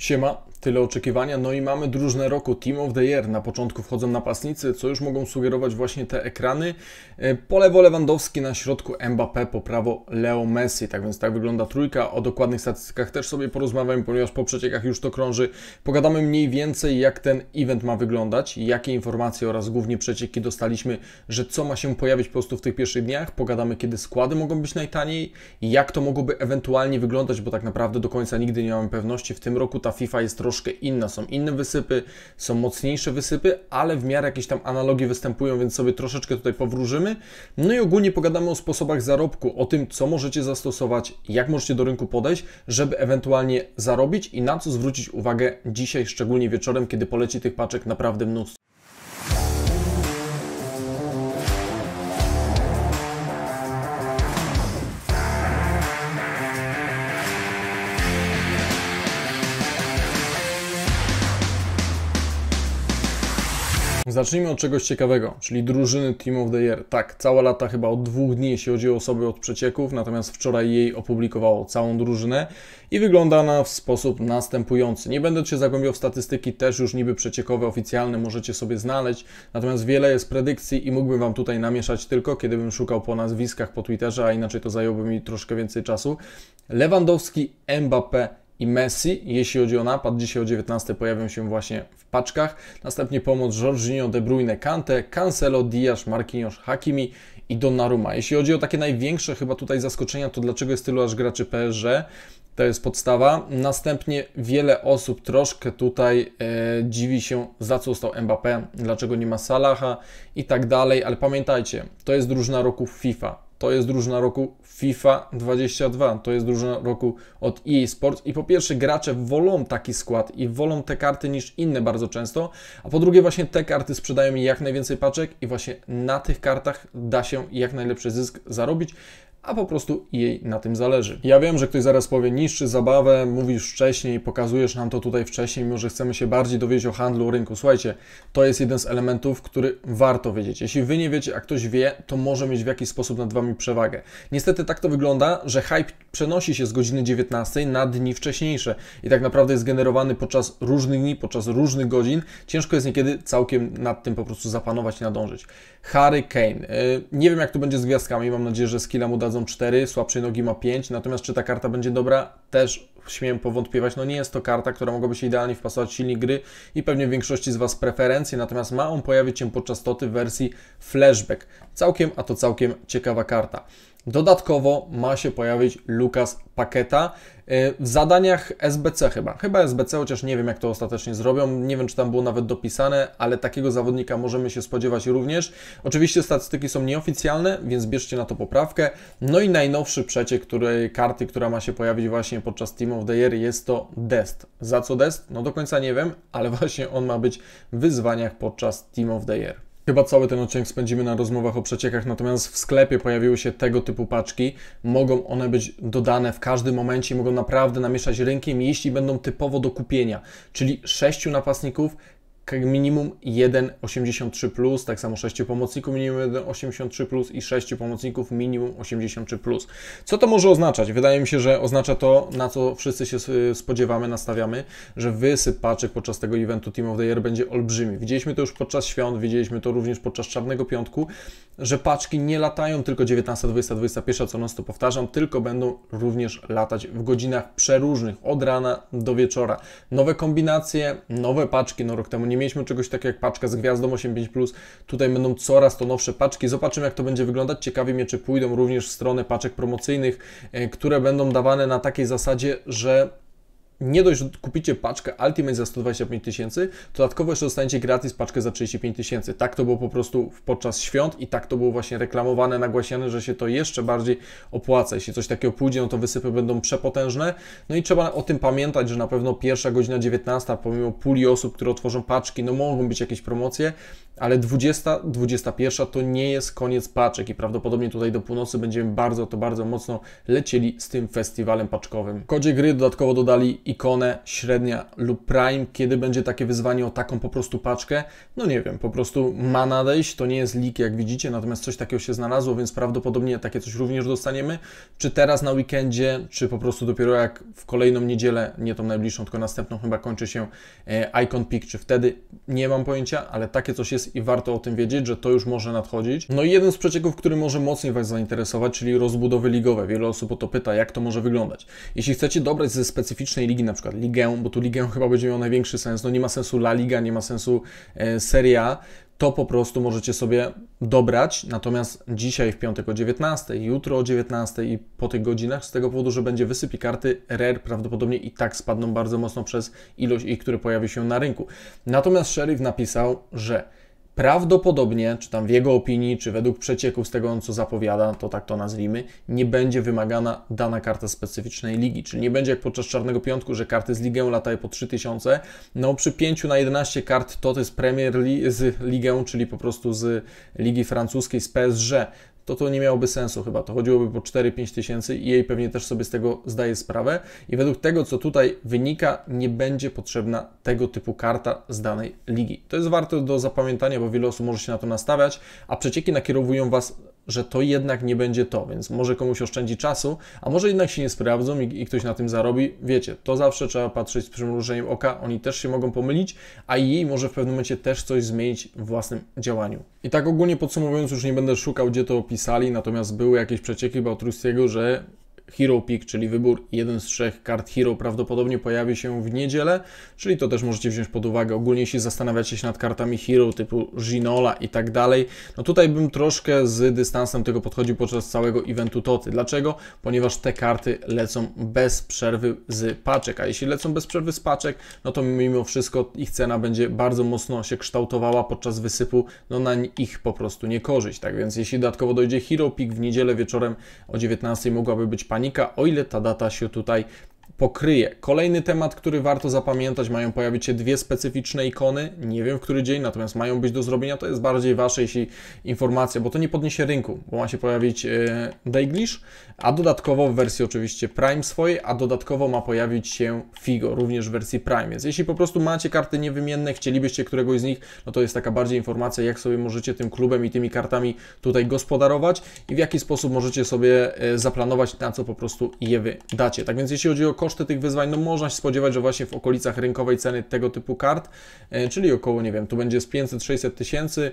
Siema. Tyle oczekiwania, no i mamy drużne roku Team of the Year. Na początku wchodzą napastnicy, co już mogą sugerować właśnie te ekrany. E, po lewo Lewandowski, na środku Mbappé, po prawo Leo Messi. Tak więc tak wygląda trójka. O dokładnych statystykach też sobie porozmawiamy, ponieważ po przeciekach już to krąży. Pogadamy mniej więcej, jak ten event ma wyglądać, jakie informacje oraz głównie przecieki dostaliśmy, że co ma się pojawić po prostu w tych pierwszych dniach. Pogadamy, kiedy składy mogą być najtaniej, jak to mogłoby ewentualnie wyglądać, bo tak naprawdę do końca nigdy nie mamy pewności. W tym roku ta FIFA jest troszkę troszkę inna, są inne wysypy, są mocniejsze wysypy, ale w miarę jakieś tam analogie występują, więc sobie troszeczkę tutaj powróżymy. No i ogólnie pogadamy o sposobach zarobku, o tym, co możecie zastosować, jak możecie do rynku podejść, żeby ewentualnie zarobić i na co zwrócić uwagę dzisiaj, szczególnie wieczorem, kiedy poleci tych paczek naprawdę mnóstwo. Zacznijmy od czegoś ciekawego, czyli drużyny Team of the Year. Tak, całe lata chyba od dwóch dni, jeśli chodzi o osoby od przecieków, natomiast wczoraj jej opublikowało całą drużynę i wygląda ona w sposób następujący. Nie będę się zagłębiał w statystyki, też już niby przeciekowe, oficjalne możecie sobie znaleźć, natomiast wiele jest predykcji i mógłbym Wam tutaj namieszać tylko, kiedybym szukał po nazwiskach po Twitterze, a inaczej to zajęłoby mi troszkę więcej czasu. Lewandowski, Mbappé, i Messi, jeśli chodzi o napad. Dzisiaj o 19 pojawią się właśnie w paczkach. Następnie pomoc Jorginho, De Bruyne, Kante, Cancelo, Dias, Marquinhos, Hakimi i Donnarumma. Jeśli chodzi o takie największe chyba tutaj zaskoczenia, to dlaczego jest tylu aż graczy PSG? To jest podstawa. Następnie wiele osób troszkę tutaj e, dziwi się, za co został Mbappé, dlaczego nie ma Salaha i tak dalej, ale pamiętajcie, to jest drużyna roku FIFA to jest drużyna roku FIFA 22, to jest drużyna roku od EA Sports i po pierwsze gracze wolą taki skład i wolą te karty niż inne bardzo często, a po drugie właśnie te karty sprzedają jak najwięcej paczek i właśnie na tych kartach da się jak najlepszy zysk zarobić a po prostu jej na tym zależy. Ja wiem, że ktoś zaraz powie, niszczy zabawę, mówisz wcześniej, pokazujesz nam to tutaj wcześniej, mimo że chcemy się bardziej dowiedzieć o handlu, o rynku. Słuchajcie, to jest jeden z elementów, który warto wiedzieć. Jeśli Wy nie wiecie, a ktoś wie, to może mieć w jakiś sposób nad Wami przewagę. Niestety tak to wygląda, że hype przenosi się z godziny 19 na dni wcześniejsze i tak naprawdę jest generowany podczas różnych dni, podczas różnych godzin. Ciężko jest niekiedy całkiem nad tym po prostu zapanować i nadążyć. Harry Kane. Y, nie wiem, jak to będzie z gwiazdkami, mam nadzieję, że skilla mu da dadzą 4, słabszej nogi ma 5, natomiast czy ta karta będzie dobra, też śmiem powątpiewać. No nie jest to karta, która mogłaby się idealnie wpasować w silnik gry i pewnie w większości z Was preferencje, natomiast ma on pojawić się podczas toty w wersji flashback. Całkiem, a to całkiem ciekawa karta. Dodatkowo ma się pojawić Lukas Paketa e, w zadaniach SBC chyba. Chyba SBC, chociaż nie wiem jak to ostatecznie zrobią. Nie wiem czy tam było nawet dopisane, ale takiego zawodnika możemy się spodziewać również. Oczywiście statystyki są nieoficjalne, więc bierzcie na to poprawkę. No i najnowszy przeciek której karty, która ma się pojawić właśnie podczas Team of the Year jest to Dest. Za co Dest? No do końca nie wiem, ale właśnie on ma być w wyzwaniach podczas Team of the Year. Chyba cały ten odcinek spędzimy na rozmowach o przeciekach, natomiast w sklepie pojawiły się tego typu paczki. Mogą one być dodane w każdym momencie, mogą naprawdę namieszać rynkiem, jeśli będą typowo do kupienia. Czyli sześciu napastników, minimum 1,83+, tak samo 6 pomocników minimum 1,83+, i 6 pomocników minimum 83+. Co to może oznaczać? Wydaje mi się, że oznacza to, na co wszyscy się y, spodziewamy, nastawiamy, że wysyp paczek podczas tego eventu Team of the Year będzie olbrzymi. Widzieliśmy to już podczas świąt, widzieliśmy to również podczas Czarnego Piątku, że paczki nie latają tylko 19, 20, 21, co nas to powtarzam, tylko będą również latać w godzinach przeróżnych, od rana do wieczora. Nowe kombinacje, nowe paczki, no rok temu nie mieliśmy czegoś takiego jak paczka z gwiazdą 8.5+. Tutaj będą coraz to nowsze paczki. Zobaczymy, jak to będzie wyglądać. Ciekawi mnie, czy pójdą również w stronę paczek promocyjnych, e, które będą dawane na takiej zasadzie, że nie dość, że kupicie paczkę Ultimate za 125 tysięcy, dodatkowo jeszcze dostaniecie gratis paczkę za 35 tysięcy. Tak to było po prostu podczas świąt i tak to było właśnie reklamowane, nagłaśniane, że się to jeszcze bardziej opłaca. Jeśli coś takiego pójdzie, no to wysypy będą przepotężne. No i trzeba o tym pamiętać, że na pewno pierwsza godzina 19, pomimo puli osób, które otworzą paczki, no mogą być jakieś promocje, ale 20, 21 to nie jest koniec paczek i prawdopodobnie tutaj do północy będziemy bardzo, to bardzo mocno lecieli z tym festiwalem paczkowym. W kodzie gry dodatkowo dodali ikonę średnia lub prime, kiedy będzie takie wyzwanie o taką po prostu paczkę, no nie wiem, po prostu ma nadejść, to nie jest leak jak widzicie, natomiast coś takiego się znalazło, więc prawdopodobnie takie coś również dostaniemy, czy teraz na weekendzie, czy po prostu dopiero jak w kolejną niedzielę, nie tą najbliższą, tylko następną chyba kończy się e, Icon Peak, czy wtedy, nie mam pojęcia, ale takie coś jest i warto o tym wiedzieć, że to już może nadchodzić. No i jeden z przecieków, który może mocniej Was zainteresować, czyli rozbudowy ligowe. Wiele osób o to pyta, jak to może wyglądać. Jeśli chcecie dobrać ze specyficznej ligi, ligi, na przykład ligę, bo tu ligę chyba będzie miał największy sens. No nie ma sensu La Liga, nie ma sensu e, Seria, to po prostu możecie sobie dobrać. Natomiast dzisiaj w piątek o 19, jutro o 19 i po tych godzinach, z tego powodu, że będzie wysypi karty rare prawdopodobnie i tak spadną bardzo mocno przez ilość ich, które pojawi się na rynku. Natomiast Sheriff napisał, że prawdopodobnie, czy tam w jego opinii, czy według przecieków z tego, on co zapowiada, to tak to nazwijmy, nie będzie wymagana dana karta specyficznej ligi. Czyli nie będzie jak podczas Czarnego Piątku, że karty z ligę latają po 3000. No przy 5 na 11 kart to jest Premier li z ligę, czyli po prostu z Ligi Francuskiej, z PSG, to to nie miałoby sensu chyba. To chodziłoby po 4-5 tysięcy i jej pewnie też sobie z tego zdaje sprawę. I według tego, co tutaj wynika, nie będzie potrzebna tego typu karta z danej ligi. To jest warte do zapamiętania, bo wiele osób może się na to nastawiać, a przecieki nakierowują Was że to jednak nie będzie to, więc może komuś oszczędzi czasu, a może jednak się nie sprawdzą i, i ktoś na tym zarobi. Wiecie, to zawsze trzeba patrzeć z przymrużeniem oka, oni też się mogą pomylić, a jej może w pewnym momencie też coś zmienić w własnym działaniu. I tak ogólnie podsumowując, już nie będę szukał, gdzie to opisali, natomiast były jakieś przecieki Bałtrustiego, że Hero Pick, czyli wybór jeden z trzech kart Hero prawdopodobnie pojawi się w niedzielę, czyli to też możecie wziąć pod uwagę. Ogólnie jeśli zastanawiacie się nad kartami Hero typu Ginola i tak dalej, no tutaj bym troszkę z dystansem tego podchodził podczas całego eventu Toty. Dlaczego? Ponieważ te karty lecą bez przerwy z paczek, a jeśli lecą bez przerwy z paczek, no to mimo wszystko ich cena będzie bardzo mocno się kształtowała podczas wysypu, no na ich po prostu nie korzyść. Tak więc jeśli dodatkowo dojdzie Hero Pick w niedzielę wieczorem o 19 mogłaby być pani o ile ta data się tutaj pokryje. Kolejny temat, który warto zapamiętać, mają pojawić się dwie specyficzne ikony, nie wiem w który dzień, natomiast mają być do zrobienia, to jest bardziej Wasze jeśli informacja, bo to nie podniesie rynku, bo ma się pojawić e, Daglish, a dodatkowo w wersji oczywiście Prime swojej, a dodatkowo ma pojawić się Figo, również w wersji Prime, więc jeśli po prostu macie karty niewymienne, chcielibyście któregoś z nich, no to jest taka bardziej informacja, jak sobie możecie tym klubem i tymi kartami tutaj gospodarować i w jaki sposób możecie sobie e, zaplanować, na co po prostu je wydacie. Tak więc jeśli chodzi o koszty tych wyzwań, no można się spodziewać, że właśnie w okolicach rynkowej ceny tego typu kart, e, czyli około, nie wiem, tu będzie z 500-600 tysięcy,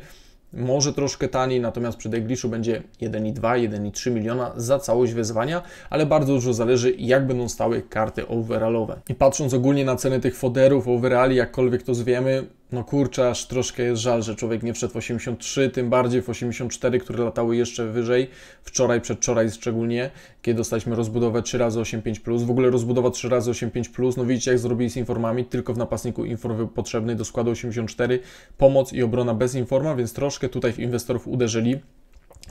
może troszkę taniej, natomiast przy Degliszu będzie 1,2, 1,3 miliona za całość wezwania, ale bardzo dużo zależy jak będą stały karty overallowe. I patrząc ogólnie na ceny tych foderów, overalli, jakkolwiek to zwiemy, no kurczę, aż troszkę jest żal, że człowiek nie wszedł w 83, tym bardziej w 84, które latały jeszcze wyżej, wczoraj, przedwczoraj szczególnie, kiedy dostaliśmy rozbudowę 3 razy 85+, w ogóle rozbudowa 3 razy 85+, no widzicie jak zrobili z informami, tylko w napastniku inform potrzebny do składu 84, pomoc i obrona bez informa, więc troszkę troszkę tutaj w inwestorów uderzyli,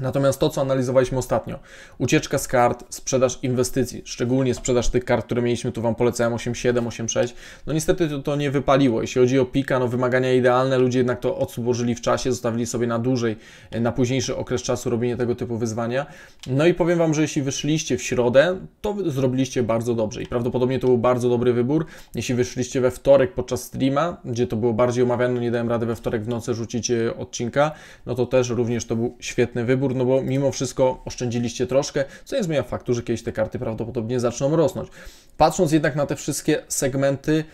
Natomiast to, co analizowaliśmy ostatnio, ucieczka z kart, sprzedaż inwestycji, szczególnie sprzedaż tych kart, które mieliśmy, tu Wam polecałem 8.7, 8.6, no niestety to, to nie wypaliło. Jeśli chodzi o pika, no wymagania idealne, ludzie jednak to odsłużyli w czasie, zostawili sobie na dłużej, e, na późniejszy okres czasu robienie tego typu wyzwania. No i powiem Wam, że jeśli wyszliście w środę, to zrobiliście bardzo dobrze i prawdopodobnie to był bardzo dobry wybór. Jeśli wyszliście we wtorek podczas streama, gdzie to było bardziej omawiane, no nie dałem rady we wtorek w nocy rzucić e, odcinka, no to też również to był świetny wybór no bo mimo wszystko oszczędziliście troszkę, co nie zmienia faktu, że kiedyś te karty prawdopodobnie zaczną rosnąć. Patrząc jednak na te wszystkie segmenty,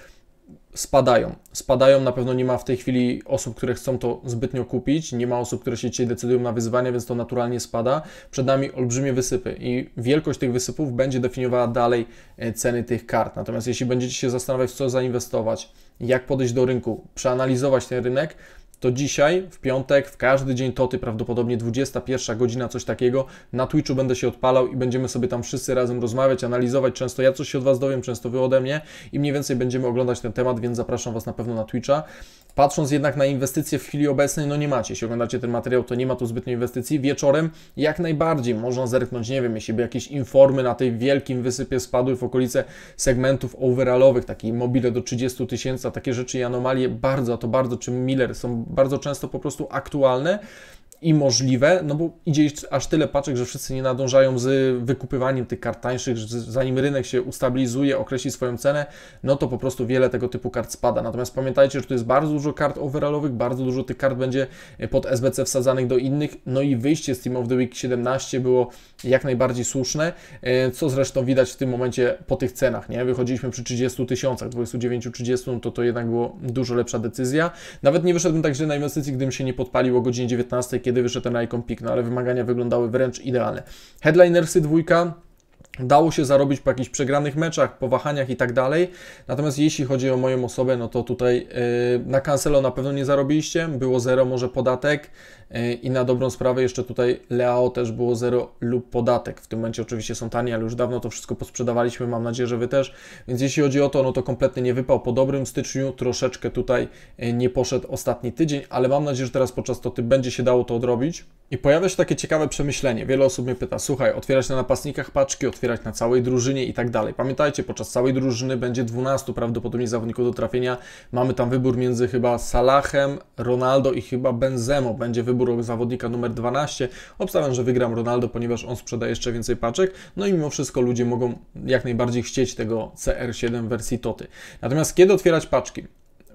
spadają. Spadają, na pewno nie ma w tej chwili osób, które chcą to zbytnio kupić, nie ma osób, które się dzisiaj decydują na wyzwania, więc to naturalnie spada. Przed nami olbrzymie wysypy i wielkość tych wysypów będzie definiowała dalej e, ceny tych kart. Natomiast jeśli będziecie się zastanawiać, w co zainwestować, jak podejść do rynku, przeanalizować ten rynek, to dzisiaj, w piątek, w każdy dzień toty, prawdopodobnie 21 godzina, coś takiego, na Twitchu będę się odpalał i będziemy sobie tam wszyscy razem rozmawiać, analizować. Często ja coś się od Was dowiem, często Wy ode mnie i mniej więcej będziemy oglądać ten temat, więc zapraszam Was na pewno na Twitcha. Patrząc jednak na inwestycje w chwili obecnej, no nie macie. Jeśli oglądacie ten materiał, to nie ma tu zbytnio inwestycji. Wieczorem jak najbardziej można zerknąć, nie wiem, jeśli by jakieś informy na tej wielkim wysypie spadły w okolice segmentów overallowych, takie mobile do 30 tysięcy, takie rzeczy i anomalie, bardzo, to bardzo, czym Miller są bardzo często po prostu aktualne i możliwe, no bo idzie aż tyle paczek, że wszyscy nie nadążają z wykupywaniem tych kart tańszych, zanim rynek się ustabilizuje, określi swoją cenę, no to po prostu wiele tego typu kart spada. Natomiast pamiętajcie, że tu jest bardzo dużo kart overallowych, bardzo dużo tych kart będzie e, pod SBC wsadzanych do innych, no i wyjście z Team of the Week 17 było jak najbardziej słuszne, e, co zresztą widać w tym momencie po tych cenach, nie? Wychodziliśmy przy 30 tysiącach, 29-30, no to to jednak było dużo lepsza decyzja. Nawet nie wyszedłem tak źle na inwestycji, gdybym się nie podpalił o godzinie 19, kiedy kiedy wyszedł ten Icon Peak, no ale wymagania wyglądały wręcz idealne. Headlinersy dwójka Dało się zarobić po jakichś przegranych meczach, po wahaniach i tak dalej. Natomiast jeśli chodzi o moją osobę, no to tutaj y, na Cancelo na pewno nie zarobiliście. Było zero może podatek y, i na dobrą sprawę jeszcze tutaj Leao też było zero lub podatek. W tym momencie oczywiście są tanie, ale już dawno to wszystko posprzedawaliśmy. Mam nadzieję, że Wy też. Więc jeśli chodzi o to, no to kompletnie nie wypał po dobrym styczniu. Troszeczkę tutaj y, nie poszedł ostatni tydzień, ale mam nadzieję, że teraz podczas toty będzie się dało to odrobić. I pojawia się takie ciekawe przemyślenie. Wiele osób mnie pyta, słuchaj, otwierać na napastnikach paczki, otwierać otwierać na całej drużynie i tak dalej. Pamiętajcie, podczas całej drużyny będzie 12 prawdopodobnie zawodników do trafienia. Mamy tam wybór między chyba Salahem, Ronaldo i chyba Benzemo. Będzie wybór zawodnika numer 12. Obstawiam, że wygram Ronaldo, ponieważ on sprzeda jeszcze więcej paczek. No i mimo wszystko ludzie mogą jak najbardziej chcieć tego CR7 wersji Toty. Natomiast kiedy otwierać paczki?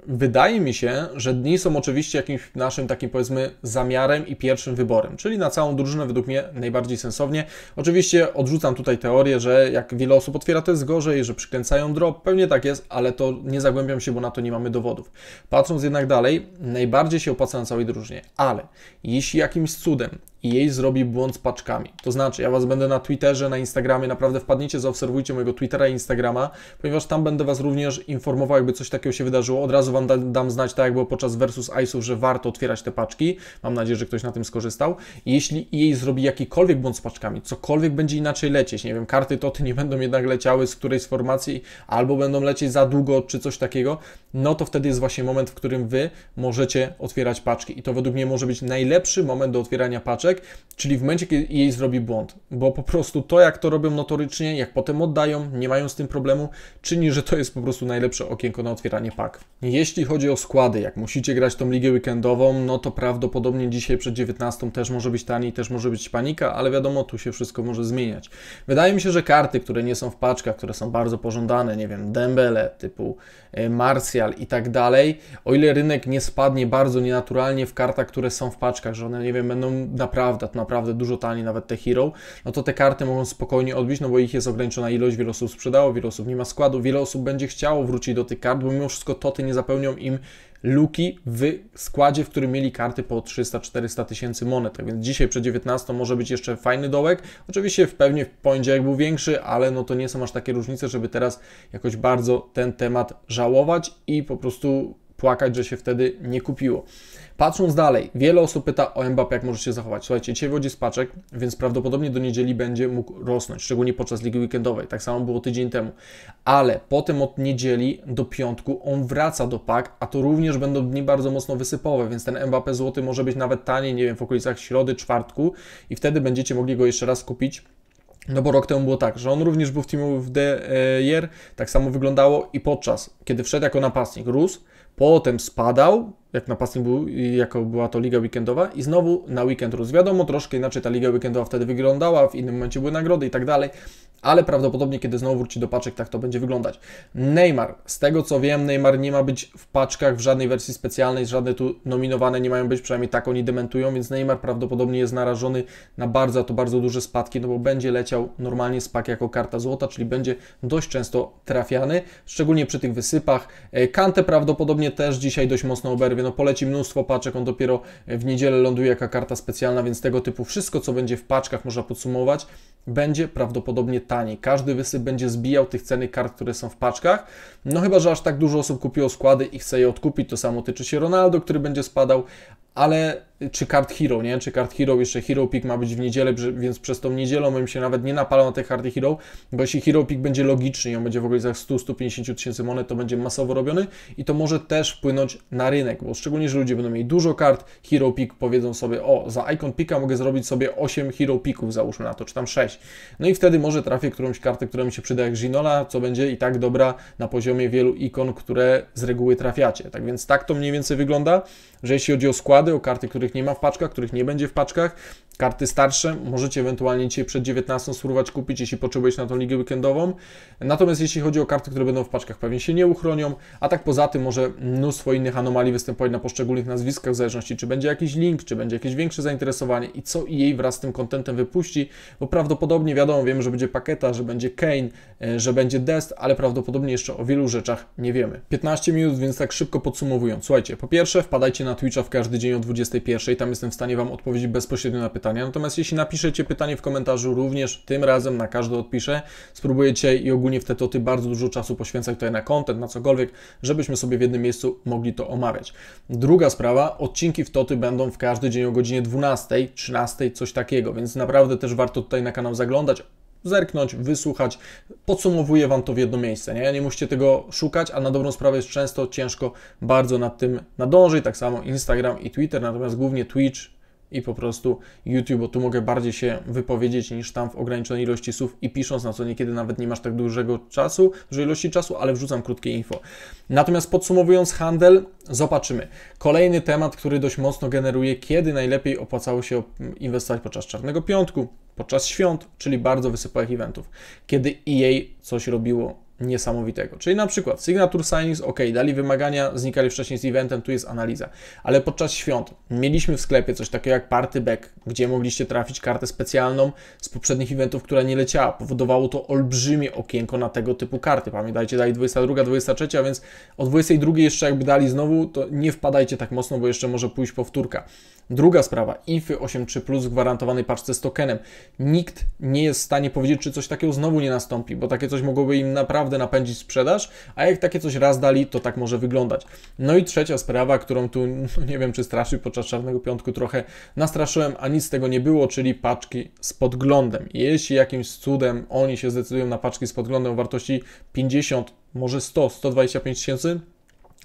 wydaje mi się, że dni są oczywiście jakimś naszym takim powiedzmy zamiarem i pierwszym wyborem, czyli na całą drużynę według mnie najbardziej sensownie. Oczywiście odrzucam tutaj teorię, że jak wiele osób otwiera, to jest gorzej, że przykręcają drop, pewnie tak jest, ale to nie zagłębiam się, bo na to nie mamy dowodów. Patrząc jednak dalej, najbardziej się opłaca na całej drużynie, ale jeśli jakimś cudem i jej zrobi błąd z paczkami. To znaczy, ja Was będę na Twitterze, na Instagramie, naprawdę wpadnijcie, zaobserwujcie mojego Twittera i Instagrama, ponieważ tam będę Was również informował, jakby coś takiego się wydarzyło. Od razu Wam da, dam znać, tak jak było podczas Versus Ice'ów, że warto otwierać te paczki. Mam nadzieję, że ktoś na tym skorzystał. Jeśli jej zrobi jakikolwiek błąd z paczkami, cokolwiek będzie inaczej lecieć, nie wiem, karty toty nie będą jednak leciały z którejś z formacji, albo będą lecieć za długo, czy coś takiego, no to wtedy jest właśnie moment, w którym Wy możecie otwierać paczki. I to według mnie może być najlepszy moment do otwierania paczek, czyli w momencie, kiedy jej zrobi błąd, bo po prostu to, jak to robią notorycznie, jak potem oddają, nie mają z tym problemu, czyni, że to jest po prostu najlepsze okienko na otwieranie pak. Jeśli chodzi o składy, jak musicie grać tą ligę weekendową, no to prawdopodobnie dzisiaj przed 19 też może być taniej, też może być panika, ale wiadomo, tu się wszystko może zmieniać. Wydaje mi się, że karty, które nie są w paczkach, które są bardzo pożądane, nie wiem, Dembele typu e, Martial i tak dalej, o ile rynek nie spadnie bardzo nienaturalnie w kartach, które są w paczkach, że one, nie wiem, będą naprawdę naprawdę, naprawdę dużo taniej, nawet te Hero, no to te karty mogą spokojnie odbić, no bo ich jest ograniczona ilość, wiele osób sprzedało, wiele osób nie ma składu, wiele osób będzie chciało wrócić do tych kart, bo mimo wszystko toty nie zapełnią im luki w składzie, w którym mieli karty po 300-400 tysięcy monet. Tak więc dzisiaj przed 19 może być jeszcze fajny dołek. Oczywiście w pewnie w poniedziałek był większy, ale no to nie są aż takie różnice, żeby teraz jakoś bardzo ten temat żałować i po prostu płakać, że się wtedy nie kupiło. Patrząc dalej, wiele osób pyta o Mbp jak może się zachować. Słuchajcie, dzisiaj wodzi spaczek, więc prawdopodobnie do niedzieli będzie mógł rosnąć, szczególnie podczas ligi weekendowej. Tak samo było tydzień temu. Ale potem od niedzieli do piątku on wraca do pak, a to również będą dni bardzo mocno wysypowe, więc ten Mbp złoty może być nawet taniej, nie wiem, w okolicach środy, czwartku i wtedy będziecie mogli go jeszcze raz kupić. No bo rok temu było tak, że on również był w teamu w The tak samo wyglądało i podczas, kiedy wszedł jako napastnik, rósł, potem spadał, jak napastnik był, jako była to liga weekendowa i znowu na weekend rósł. Wiadomo, troszkę inaczej ta liga weekendowa wtedy wyglądała, w innym momencie były nagrody i tak dalej, ale prawdopodobnie kiedy znowu wróci do paczek, tak to będzie wyglądać. Neymar, z tego co wiem, Neymar nie ma być w paczkach w żadnej wersji specjalnej, żadne tu nominowane nie mają być, przynajmniej tak oni dementują, więc Neymar prawdopodobnie jest narażony na bardzo, to bardzo duże spadki, no bo będzie leciał normalnie spak jako karta złota, czyli będzie dość często trafiany, szczególnie przy tych wysypach. E, Kante prawdopodobnie też dzisiaj dość mocno oberwie, no no poleci mnóstwo paczek, on dopiero e, w niedzielę ląduje jaka karta specjalna, więc tego typu wszystko, co będzie w paczkach, można podsumować, będzie prawdopodobnie taniej. Każdy wysyp będzie zbijał tych ceny kart, które są w paczkach, no chyba, że aż tak dużo osób kupiło składy i chce je odkupić, to samo tyczy się Ronaldo, który będzie spadał, ale czy kart Hero, nie? Czy kart Hero, jeszcze Hero Pick ma być w niedzielę, więc przez tą niedzielę moim się nawet nie napalą na te karty Hero, bo jeśli Hero Pick będzie logiczny i on będzie w ogóle za 100-150 tysięcy monet, to będzie masowo robiony i to może też wpłynąć na rynek, bo szczególnie, że ludzie będą mieli dużo kart, Hero Pick powiedzą sobie, o, za Icon Picka mogę zrobić sobie 8 Hero Picków, załóżmy na to, czy tam 6. No i wtedy może trafię którąś kartę, która mi się przyda jak Ginola, co będzie i tak dobra na poziomie wielu ikon, które z reguły trafiacie. Tak więc tak to mniej więcej wygląda, że jeśli chodzi o skład, o karty, których nie ma w paczkach, których nie będzie w paczkach, karty starsze, możecie ewentualnie dzisiaj przed 19 spróbować kupić, jeśli potrzebujecie na tą ligę weekendową. Natomiast jeśli chodzi o karty, które będą w paczkach, pewnie się nie uchronią, a tak poza tym może mnóstwo innych anomalii występować na poszczególnych nazwiskach, w zależności czy będzie jakiś link, czy będzie jakieś większe zainteresowanie i co jej wraz z tym kontentem wypuści, bo prawdopodobnie wiadomo, wiemy, że będzie Paketa, że będzie Kane, e, że będzie Dest, ale prawdopodobnie jeszcze o wielu rzeczach nie wiemy. 15 minut, więc tak szybko podsumowując. Słuchajcie, po pierwsze wpadajcie na Twitcha w każdy dzień o 21. Tam jestem w stanie Wam odpowiedzieć bezpośrednio na pytania. Natomiast jeśli napiszecie pytanie w komentarzu, również tym razem na każde odpiszę. Spróbujecie i ogólnie w te toty bardzo dużo czasu poświęcać tutaj na content, na cokolwiek, żebyśmy sobie w jednym miejscu mogli to omawiać. Druga sprawa, odcinki w Toty będą w każdy dzień o godzinie 12:00, 13:00, coś takiego, więc naprawdę też warto tutaj na kanał zaglądać zerknąć, wysłuchać. Podsumowuję Wam to w jedno miejsce. Nie, nie musicie tego szukać, a na dobrą sprawę jest często ciężko bardzo nad tym nadążyć. Tak samo Instagram i Twitter, natomiast głównie Twitch, i po prostu YouTube, bo tu mogę bardziej się wypowiedzieć niż tam w ograniczonej ilości słów i pisząc, na co niekiedy nawet nie masz tak dużego czasu, dużej ilości czasu, ale wrzucam krótkie info. Natomiast podsumowując handel, zobaczymy. Kolejny temat, który dość mocno generuje, kiedy najlepiej opłacało się inwestować podczas Czarnego Piątku, podczas świąt, czyli bardzo wysypałych eventów, kiedy EA coś robiło niesamowitego. Czyli na przykład Signature Signings, ok, dali wymagania, znikali wcześniej z eventem, tu jest analiza. Ale podczas świąt mieliśmy w sklepie coś takiego jak Party Back, gdzie mogliście trafić kartę specjalną z poprzednich eventów, która nie leciała. Powodowało to olbrzymie okienko na tego typu karty. Pamiętajcie, dali 22, 23, a więc o 22 jeszcze jakby dali znowu, to nie wpadajcie tak mocno, bo jeszcze może pójść powtórka. Druga sprawa, IFY 8.3 plus w gwarantowanej paczce z tokenem. Nikt nie jest w stanie powiedzieć, czy coś takiego znowu nie nastąpi, bo takie coś mogłoby im naprawdę napędzić sprzedaż, a jak takie coś raz dali, to tak może wyglądać. No i trzecia sprawa, którą tu, no nie wiem czy straszył podczas Czarnego Piątku trochę nastraszyłem, a nic z tego nie było, czyli paczki z podglądem. Jeśli jakimś cudem oni się zdecydują na paczki z podglądem o wartości 50, może 100, 125 tysięcy,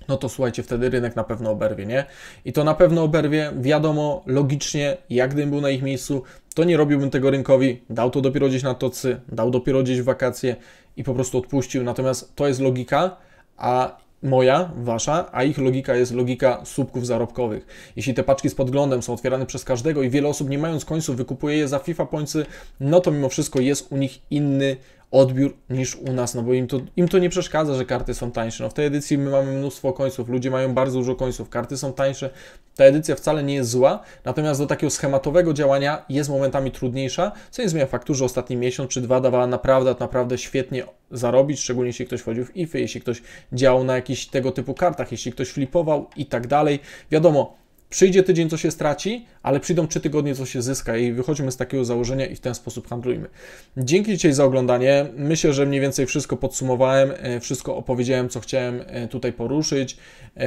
no to słuchajcie, wtedy rynek na pewno oberwie, nie? I to na pewno oberwie, wiadomo, logicznie, jak gdybym był na ich miejscu, to nie robiłbym tego rynkowi, dał to dopiero gdzieś na tocy, dał dopiero gdzieś w wakacje i po prostu odpuścił. Natomiast to jest logika, a moja, wasza, a ich logika jest logika słupków zarobkowych. Jeśli te paczki z podglądem są otwierane przez każdego i wiele osób nie mając końców wykupuje je za FIFA pońcy, no to mimo wszystko jest u nich inny odbiór niż u nas, no bo im to, im to nie przeszkadza, że karty są tańsze. No w tej edycji my mamy mnóstwo końców, ludzie mają bardzo dużo końców, karty są tańsze. Ta edycja wcale nie jest zła, natomiast do takiego schematowego działania jest momentami trudniejsza, co nie zmienia faktu, że ostatni miesiąc czy dwa dawała naprawdę, naprawdę świetnie zarobić, szczególnie jeśli ktoś wchodził w IFy, jeśli ktoś działał na jakichś tego typu kartach, jeśli ktoś flipował i tak dalej. Wiadomo, Przyjdzie tydzień, co się straci, ale przyjdą trzy tygodnie, co się zyska i wychodzimy z takiego założenia i w ten sposób handlujmy. Dzięki dzisiaj za oglądanie. Myślę, że mniej więcej wszystko podsumowałem, e, wszystko opowiedziałem, co chciałem e, tutaj poruszyć. E,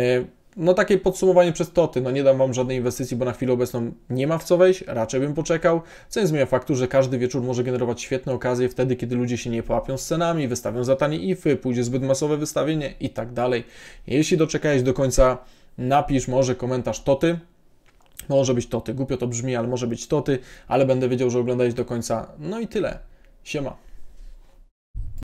no takie podsumowanie przez toty, no nie dam Wam żadnej inwestycji, bo na chwilę obecną nie ma w co wejść, raczej bym poczekał, co nie zmienia faktu, że każdy wieczór może generować świetne okazje wtedy, kiedy ludzie się nie połapią z cenami, wystawią za tanie ify, pójdzie zbyt masowe wystawienie i tak dalej. Jeśli doczekałeś do końca napisz może komentarz Toty. Może być Toty, głupio to brzmi, ale może być Toty, ale będę wiedział, że oglądałeś do końca. No i tyle. Siema.